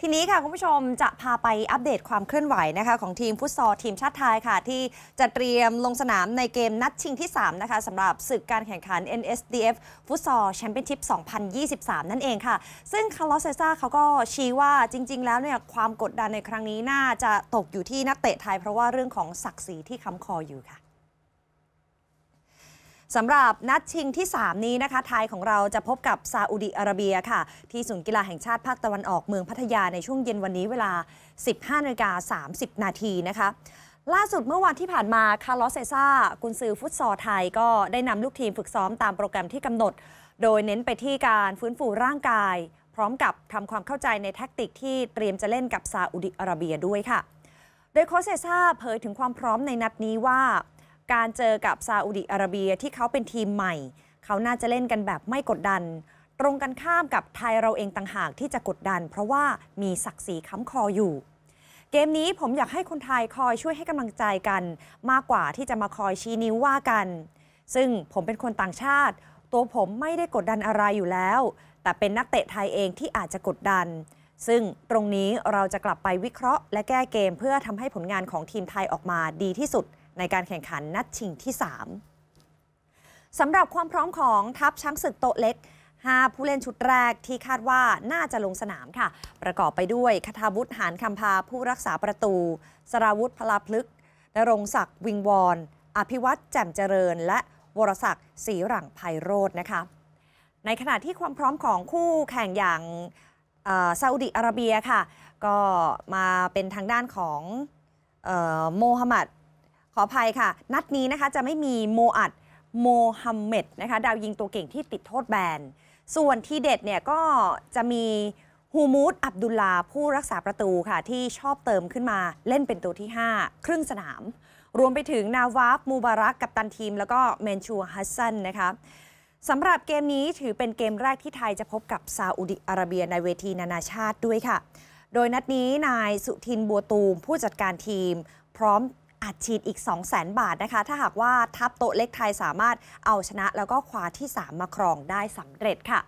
ทีนี้ค่ะ คุณผู้ชมจะพาไปอัปเดตความเคลื่อนไหวนะคะ ของทีมฟุตซอลทีมชาติไทยค่ะ ที่จะเตรียมลงสนามในเกมนัดชิงที่ 3 นะคะสำหรับศึกการแข่งขัน NSDF ฟุตซอลแชมเปี้ยนชิพ 2023 นั่นเองค่ะ ซึ่งคาร์ลอสเซซ่าเขาก็ชี้ว่าจริง ๆ แล้วเนี่ยความกดดันในครั้งนี้ น่าจะตกอยู่ที่นักเตะไทยเพราะว่าเรื่องของศักดิ์ศรีที่ค้ำคออยู่ค่ะสำหรับนัดชิงที่ 3 นี้นะคะ ไทยของเราจะพบกับซาอุดิอาระเบียค่ะ ที่ศูนย์กีฬาแห่งชาติภาคตะวันออกเมืองพัทยา ในช่วงเย็นวันนี้เวลา 15นาฬิกา30 นาทีนะคะ ล่าสุดเมื่อวันที่ผ่านมาคาร์ลอสเซซ่ากุนซือฟุตซอลไทย ก็ได้นำลูกทีมฝึกซ้อมตามโปรแกรมที่กำหนด โดยเน้นไปที่การฟื้นฟูร่างกาย พร้อมกับทำความเข้าใจในแท็กติกที่เตรียมจะเล่นกับซาอุดิอาระเบียด้วยค่ะ โดยโคเซซ่าเผยถึงความพร้อมในนัดนี้ว่าการเจอกับซาอุดิอาระเบียที่เขาเป็นทีมใหม่ เขาน่าจะเล่นกันแบบไม่กดดัน ตรงกันข้ามกับไทยเราเองต่างหากที่จะกดดัน เพราะว่ามีศักดิ์ศรีค้ำคออยู่ เกมนี้ผมอยากให้คนไทยคอยช่วยให้กำลังใจกัน มากกว่าที่จะมาคอยชี้นิ้วว่ากัน ซึ่งผมเป็นคนต่างชาติ ตัวผมไม่ได้กดดันอะไรอยู่แล้ว แต่เป็นนักเตะไทยเองที่อาจจะกดดัน ซึ่งตรงนี้เราจะกลับไปวิเคราะห์ และแก้เกมเพื่อทำให้ผลงานของทีมไทยออกมาดีที่สุดในการแข่งขันนัดชิงที่ 3 สำหรับความพร้อมของทัพช้างศึกโตเล็ก5ผู้เล่นชุดแรกที่คาดว่าน่าจะลงสนามค่ะ ประกอบไปด้วยคทาวุฒิหานคำพาผู้รักษาประตู สราวุธพลาพลึกนรงศักดิ์วิงวอนอภิวัตรแจ่มเจริญ และวรศักดิ์ศรีหลังไพโรธนะคะในขณะที่ความพร้อมของคู่แข่งอย่างซาอุดิอาระเบียค่ะก็มาเป็นทางด้านของโมฮัมหมัดออภัยค่ะ นัดนี้นะคะจะไม่มี โมอัด โมฮัมเหม็ดนะคะดาวยิงตัวเก่งที่ติดโทษแบน ส่วนที่เด็ดเนี่ยก็จะมี ฮูมูดอับดุลลา ผู้รักษาประตูค่ะ ที่ชอบเติมขึ้นมาเล่นเป็นตัวที่ 5 ครึ่งสนาม รวมไปถึงนาวาฟมูบารักกับตันทีม แล้วก็เมนชูฮัสซันนะคะสำหรับเกมนี้ถือเป็นเกมแรกที่ไทยจะพบกับซาอุดิอาระเบียในเวทีนานาชาติด้วยค่ะ โดยนัดนี้นายสุทินบัวตูมผู้จัดการทีมพร้อมอัดฉีดอีก2 0 0 0 0 0บาทนะคะ ถ้าหากว่าทัพโต๊ะเล็กไทยสามารถเอาชนะแล้วก็คว้าที่ 3 มาครองได้สำเร็จค่ะ